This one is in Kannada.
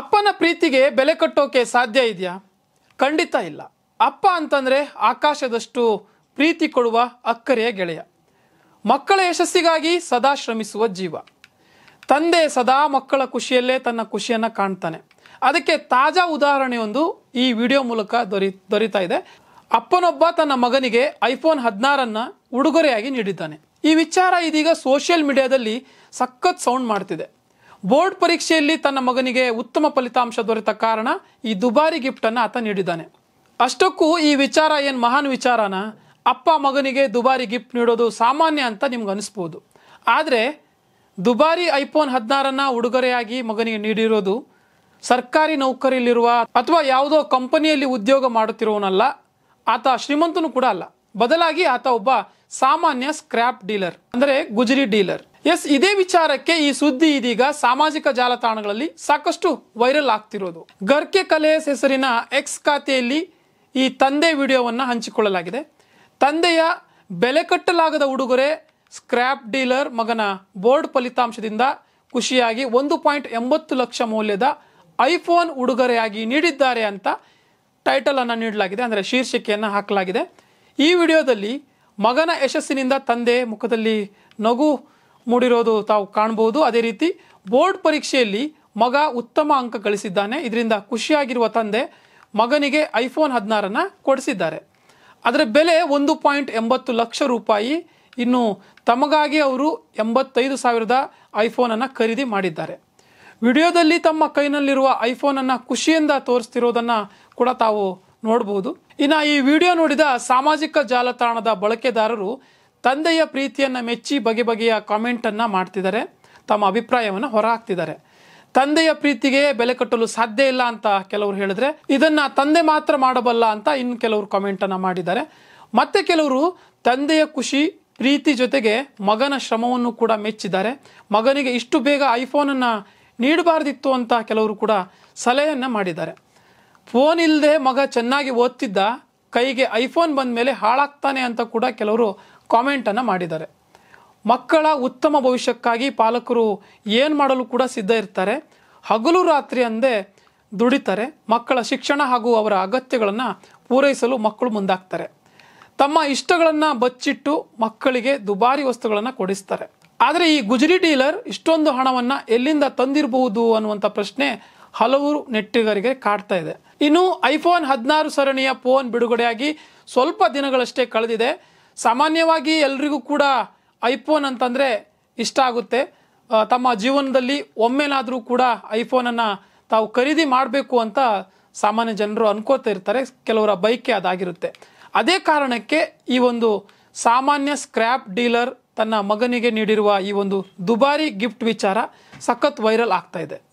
ಅಪ್ಪನ ಪ್ರೀತಿಗೆ ಬೆಲೆ ಕಟ್ಟೋಕೆ ಸಾಧ್ಯ ಇದೆಯಾ ಖಂಡಿತ ಇಲ್ಲ ಅಪ್ಪ ಅಂತಂದರೆ ಆಕಾಶದಷ್ಟು ಪ್ರೀತಿ ಕೊಡುವ ಅಕ್ಕರೆಯ ಗೆಳೆಯ ಮಕ್ಕಳ ಯಶಸ್ಸಿಗಾಗಿ ಸದಾ ಶ್ರಮಿಸುವ ಜೀವ ತಂದೆ ಸದಾ ಮಕ್ಕಳ ಖುಷಿಯಲ್ಲೇ ತನ್ನ ಖುಷಿಯನ್ನು ಕಾಣ್ತಾನೆ ಅದಕ್ಕೆ ತಾಜಾ ಉದಾಹರಣೆಯೊಂದು ಈ ವಿಡಿಯೋ ಮೂಲಕ ದೊರೆ ದೊರೀತಾ ಇದೆ ಅಪ್ಪನೊಬ್ಬ ತನ್ನ ಮಗನಿಗೆ ಐಫೋನ್ ಹದಿನಾರನ್ನು ಉಡುಗೊರೆಯಾಗಿ ನೀಡಿದ್ದಾನೆ ಈ ವಿಚಾರ ಇದೀಗ ಸೋಷಿಯಲ್ ಮೀಡಿಯಾದಲ್ಲಿ ಸಖತ್ ಸೌಂಡ್ ಮಾಡ್ತಿದೆ ಬೋರ್ಡ್ ಪರೀಕ್ಷೆಯಲ್ಲಿ ತನ್ನ ಮಗನಿಗೆ ಉತ್ತಮ ಫಲಿತಾಂಶ ದೊರೆತ ಕಾರಣ ಈ ದುಬಾರಿ ಅನ್ನ ಆತ ನೀಡಿದ್ದಾನೆ ಅಷ್ಟಕ್ಕೂ ಈ ವಿಚಾರ ಏನು ಮಹಾನ್ ವಿಚಾರನ ಅಪ್ಪ ಮಗನಿಗೆ ದುಬಾರಿ ಗಿಫ್ಟ್ ನೀಡೋದು ಸಾಮಾನ್ಯ ಅಂತ ನಿಮ್ಗೆ ಅನಿಸ್ಬೋದು ಆದರೆ ದುಬಾರಿ ಐಫೋನ್ ಹದಿನಾರನ್ನ ಉಡುಗೊರೆಯಾಗಿ ಮಗನಿಗೆ ನೀಡಿರೋದು ಸರ್ಕಾರಿ ನೌಕರಿಯಲ್ಲಿರುವ ಅಥವಾ ಯಾವುದೋ ಕಂಪನಿಯಲ್ಲಿ ಉದ್ಯೋಗ ಮಾಡುತ್ತಿರುವವನಲ್ಲ ಆತ ಶ್ರೀಮಂತನು ಕೂಡ ಅಲ್ಲ ಬದಲಾಗಿ ಆತ ಒಬ್ಬ ಸಾಮಾನ್ಯ ಸ್ಕ್ರ್ಯಾಪ್ ಡೀಲರ್ ಅಂದರೆ ಗುಜರಿ ಡೀಲರ್ ಎಸ್ ಇದೇ ವಿಚಾರಕ್ಕೆ ಈ ಸುದ್ದಿ ಇದೀಗ ಸಾಮಾಜಿಕ ಜಾಲತಾಣಗಳಲ್ಲಿ ಸಾಕಷ್ಟು ವೈರಲ್ ಆಗ್ತಿರೋದು ಗರ್ಕೆ ಕಲೆಯ ಹೆಸರಿನ ಎಕ್ಸ್ ಖಾತೆಯಲ್ಲಿ ಈ ತಂದೆ ವಿಡಿಯೋವನ್ನು ಹಂಚಿಕೊಳ್ಳಲಾಗಿದೆ ತಂದೆಯ ಬೆಲೆ ಕಟ್ಟಲಾಗದ ಉಡುಗೊರೆ ಸ್ಕ್ರ್ಯಾಪ್ ಡೀಲರ್ ಮಗನ ಬೋರ್ಡ್ ಫಲಿತಾಂಶದಿಂದ ಖುಷಿಯಾಗಿ ಒಂದು ಪಾಯಿಂಟ್ ಎಂಬತ್ತು ಲಕ್ಷ ಮೌಲ್ಯದ ಐಫೋನ್ ಉಡುಗೊರೆಯಾಗಿ ನೀಡಿದ್ದಾರೆ ಅಂತ ಟೈಟಲ್ ಅನ್ನು ನೀಡಲಾಗಿದೆ ಅಂದರೆ ಶೀರ್ಷಿಕೆಯನ್ನು ಹಾಕಲಾಗಿದೆ ಈ ವಿಡಿಯೋದಲ್ಲಿ ಮಗನ ಯಶಸ್ಸಿನಿಂದ ತಂದೆ ಮುಖದಲ್ಲಿ ನಗು ಮೂಡಿರೋದು ತಾವು ಕಾಣಬಹುದು ಅದೇ ರೀತಿ ಬೋರ್ಡ್ ಪರೀಕ್ಷೆಯಲ್ಲಿ ಮಗ ಉತ್ತಮ ಅಂಕ ಗಳಿಸಿದ್ದಾನೆ ಇದರಿಂದ ಖುಷಿಯಾಗಿರುವ ತಂದೆ ಮಗನಿಗೆ ಐಫೋನ್ ಹದಿನಾರನ್ನು ಕೊಡಿಸಿದ್ದಾರೆ ಅದರ ಬೆಲೆ ಒಂದು ಪಾಯಿಂಟ್ ಎಂಬತ್ತು ಲಕ್ಷ ರೂಪಾಯಿ ಇನ್ನು ತಮಗಾಗಿ ಅವರು ಎಂಬತ್ತೈದು ಸಾವಿರದ ಐಫೋನನ್ನು ಖರೀದಿ ಮಾಡಿದ್ದಾರೆ ವಿಡಿಯೋದಲ್ಲಿ ತಮ್ಮ ಕೈನಲ್ಲಿರುವ ಐಫೋನನ್ನು ಖುಷಿಯಿಂದ ತೋರಿಸ್ತಿರೋದನ್ನು ಕೂಡ ತಾವು ನೋಡಬಹುದು ಇನ್ನು ಈ ವಿಡಿಯೋ ನೋಡಿದ ಸಾಮಾಜಿಕ ಜಾಲತಾಣದ ಬಳಕೆದಾರರು ತಂದೆಯ ಪ್ರೀತಿಯನ್ನು ಮೆಚ್ಚಿ ಬಗೆ ಬಗೆಯ ಕಾಮೆಂಟನ್ನು ಮಾಡ್ತಿದ್ದಾರೆ ತಮ್ಮ ಅಭಿಪ್ರಾಯವನ್ನು ಹೊರಹಾಕ್ತಿದ್ದಾರೆ ತಂದೆಯ ಪ್ರೀತಿಗೆ ಬೆಲೆ ಕಟ್ಟಲು ಸಾಧ್ಯ ಇಲ್ಲ ಅಂತ ಕೆಲವರು ಹೇಳಿದ್ರೆ ಇದನ್ನ ತಂದೆ ಮಾತ್ರ ಮಾಡಬಲ್ಲ ಅಂತ ಇನ್ನು ಕೆಲವರು ಕಾಮೆಂಟ್ ಅನ್ನ ಮಾಡಿದ್ದಾರೆ ಮತ್ತೆ ಕೆಲವರು ತಂದೆಯ ಖುಷಿ ಪ್ರೀತಿ ಜೊತೆಗೆ ಮಗನ ಶ್ರಮವನ್ನು ಕೂಡ ಮೆಚ್ಚಿದ್ದಾರೆ ಮಗನಿಗೆ ಇಷ್ಟು ಬೇಗ ಐಫೋನನ್ನು ನೀಡಬಾರ್ದಿತ್ತು ಅಂತ ಕೆಲವರು ಕೂಡ ಸಲಹೆಯನ್ನು ಮಾಡಿದ್ದಾರೆ ಫೋನ್ ಇಲ್ಲದೆ ಮಗ ಚೆನ್ನಾಗಿ ಓದ್ತಿದ್ದ ಕೈಗೆ ಐಫೋನ್ ಬಂದ ಮೇಲೆ ಹಾಳಾಗ್ತಾನೆ ಅಂತ ಕೂಡ ಕೆಲವರು ಕಾಮೆಂಟನ್ನು ಮಾಡಿದ್ದಾರೆ ಮಕ್ಕಳ ಉತ್ತಮ ಭವಿಷ್ಯಕ್ಕಾಗಿ ಪಾಲಕರು ಏನು ಮಾಡಲು ಕೂಡ ಸಿದ್ಧ ಇರ್ತಾರೆ ಹಗಲು ರಾತ್ರಿ ಅಂದೇ ದುಡಿತಾರೆ ಮಕ್ಕಳ ಶಿಕ್ಷಣ ಹಾಗೂ ಅವರ ಅಗತ್ಯಗಳನ್ನು ಪೂರೈಸಲು ಮಕ್ಕಳು ಮುಂದಾಗ್ತಾರೆ ತಮ್ಮ ಇಷ್ಟಗಳನ್ನು ಬಚ್ಚಿಟ್ಟು ಮಕ್ಕಳಿಗೆ ದುಬಾರಿ ವಸ್ತುಗಳನ್ನು ಕೊಡಿಸ್ತಾರೆ ಆದರೆ ಈ ಗುಜರಿ ಡೀಲರ್ ಇಷ್ಟೊಂದು ಹಣವನ್ನು ಎಲ್ಲಿಂದ ತಂದಿರಬಹುದು ಅನ್ನುವಂಥ ಪ್ರಶ್ನೆ ಹಲವು ನೆಟ್ಟಿಗರಿಗೆ ಕಾಡ್ತಾ ಇದೆ ಇನ್ನು ಐಫೋನ್ ಹದಿನಾರು ಸರಣಿಯ ಫೋನ್ ಬಿಡುಗಡೆಯಾಗಿ ಸ್ವಲ್ಪ ದಿನಗಳಷ್ಟೇ ಕಳೆದಿದೆ ಸಾಮಾನ್ಯವಾಗಿ ಎಲ್ರಿಗೂ ಕೂಡ ಐಫೋನ್ ಅಂತಂದರೆ ಇಷ್ಟ ಆಗುತ್ತೆ ತಮ್ಮ ಜೀವನದಲ್ಲಿ ಒಮ್ಮೆಲಾದರೂ ಕೂಡ ಐಫೋನನ್ನು ತಾವು ಖರೀದಿ ಮಾಡಬೇಕು ಅಂತ ಸಾಮಾನ್ಯ ಜನರು ಅನ್ಕೋತಾ ಇರ್ತಾರೆ ಕೆಲವರ ಬೈಕೆ ಅದಾಗಿರುತ್ತೆ ಅದೇ ಕಾರಣಕ್ಕೆ ಈ ಒಂದು ಸಾಮಾನ್ಯ ಸ್ಕ್ರ್ಯಾಪ್ ಡೀಲರ್ ತನ್ನ ಮಗನಿಗೆ ನೀಡಿರುವ ಈ ಒಂದು ದುಬಾರಿ ಗಿಫ್ಟ್ ವಿಚಾರ ಸಖತ್ ವೈರಲ್ ಆಗ್ತಾ ಇದೆ